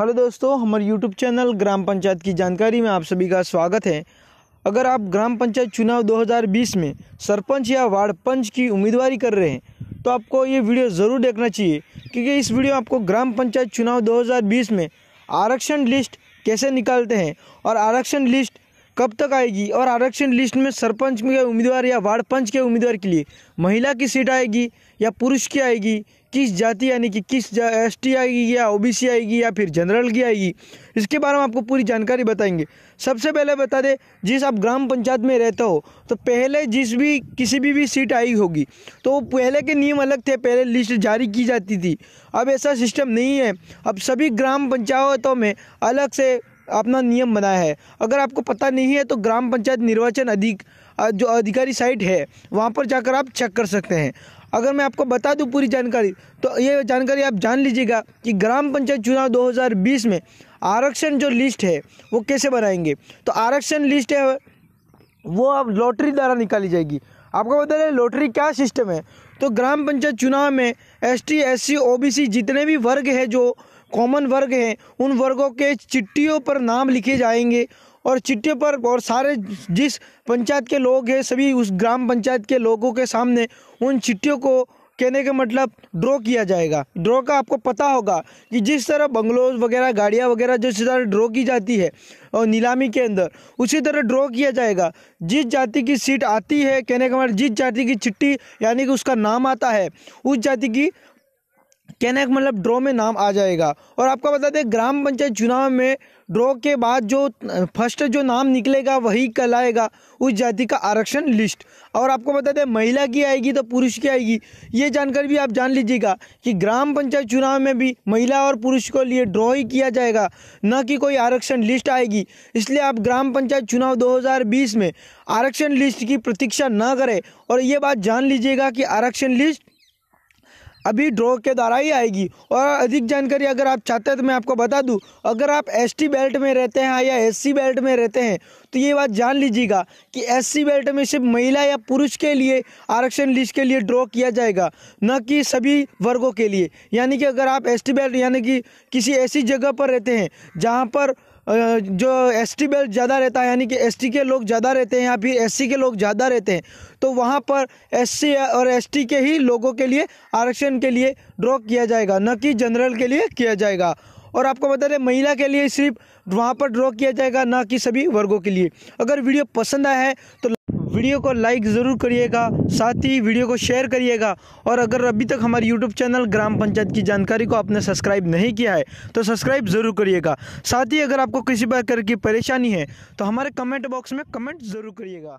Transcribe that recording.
hello दोस्तों हमारे YouTube channel ग्राम पंचायत की जानकारी में आप सभी का स्वागत है अगर आप ग्राम पंचायत चुनाव 2020 में सरपंच या वार्ड पंच की उम्मीदवारी कर रहे हैं तो आपको ये वीडियो ज़रूर देखना चाहिए क्योंकि इस वीडियो आपको ग्राम पंचायत चुनाव 2020 में आरक्षण लिस्ट कैसे निकालते हैं और आरक्षण लिस्ट कब तक आएगी और आरक्षण लिस्ट में सरपंच के उम्मीदवार या वार्ड पंच के उम्मीदवार के लिए महिला की सीट आएगी या पुरुष की आएगी किस जाति यानी कि किस एस टी आएगी या ओबीसी आएगी या फिर जनरल की आएगी इसके बारे में आपको पूरी जानकारी बताएंगे सबसे पहले बता दें जिस आप ग्राम पंचायत में रहते हो तो पहले जिस भी किसी भी भी सीट आई होगी तो पहले के नियम अलग थे पहले लिस्ट जारी की जाती थी अब ऐसा सिस्टम नहीं है अब सभी ग्राम पंचायतों में अलग से अपना नियम बनाया है अगर आपको पता नहीं है तो ग्राम पंचायत निर्वाचन अधिक जो अधिकारी साइट है वहाँ पर जाकर आप चेक कर सकते हैं अगर मैं आपको बता दूं पूरी जानकारी तो ये जानकारी आप जान लीजिएगा कि ग्राम पंचायत चुनाव 2020 में आरक्षण जो लिस्ट है वो कैसे बनाएंगे तो आरक्षण लिस्ट है वो अब लॉटरी द्वारा निकाली जाएगी आपको बता दें लॉटरी क्या सिस्टम है तो ग्राम पंचायत चुनाव में S T S C O B C जितने भी वर्ग है जो कॉमन वर्ग हैं उन वर्गों के चिट्ठियों पर नाम लिखे जाएंगे और चिट्ठियों पर और सारे जिस पंचायत के लोग हैं सभी उस ग्राम पंचायत के लोगों के सामने उन चिट्ठियों को कहने का मतलब ड्रॉ किया जाएगा ड्रॉ का आपको पता होगा कि जिस तरह बंगलोज वगैरह गाड़ियाँ वगैरह जिस तरह ड्रॉ की जाती है और नीलामी के अंदर उसी तरह ड्रॉ किया जाएगा जिस जाति की सीट आती है कहने का मतलब जिस जाति की चिट्ठी यानी कि उसका नाम आता है उस जाति की कहने का मतलब ड्रॉ में नाम आ जाएगा और आपका बता दें ग्राम पंचायत चुनाव में ड्रॉ के बाद जो फर्स्ट जो नाम निकलेगा वही कल आएगा उस जाति का आरक्षण लिस्ट और आपको बता दें महिला की आएगी तो पुरुष की आएगी ये जानकारी भी आप जान लीजिएगा कि ग्राम पंचायत चुनाव में भी महिला और पुरुष को लिए ड्रॉ ही किया जाएगा न कि कोई आरक्षण लिस्ट आएगी इसलिए आप ग्राम पंचायत चुनाव दो में आरक्षण लिस्ट की प्रतीक्षा न करें और ये बात जान लीजिएगा कि आरक्षण लिस्ट अभी ड्रॉ के द्वारा ही आएगी और अधिक जानकारी अगर आप चाहते हैं तो मैं आपको बता दूं अगर आप एसटी बेल्ट में रहते हैं या एससी बेल्ट में रहते हैं तो ये बात जान लीजिएगा कि एससी बेल्ट में सिर्फ महिला या पुरुष के लिए आरक्षण लिस्ट के लिए ड्रॉ किया जाएगा न कि सभी वर्गों के लिए यानी कि अगर आप एस बेल्ट यानी कि किसी ऐसी जगह पर रहते हैं जहाँ पर जो एस टी बेल्ट ज़्यादा रहता है यानी कि एस के लोग ज़्यादा रहते हैं या फिर एस के लोग ज़्यादा रहते हैं तो वहाँ पर एस और एस के ही लोगों के लिए आरक्षण के लिए ड्रॉ किया जाएगा न कि जनरल के लिए किया जाएगा और आपको बता दें महिला के लिए सिर्फ वहाँ पर ड्रॉ किया जाएगा ना कि सभी वर्गों के लिए अगर वीडियो पसंद आया है तो वीडियो को लाइक ज़रूर करिएगा साथ ही वीडियो को शेयर करिएगा और अगर अभी तक हमारे यूट्यूब चैनल ग्राम पंचायत की जानकारी को आपने सब्सक्राइब नहीं किया है तो सब्सक्राइब ज़रूर करिएगा साथ ही अगर आपको किसी प्रकार की परेशानी है तो हमारे कमेंट बॉक्स में कमेंट ज़रूर करिएगा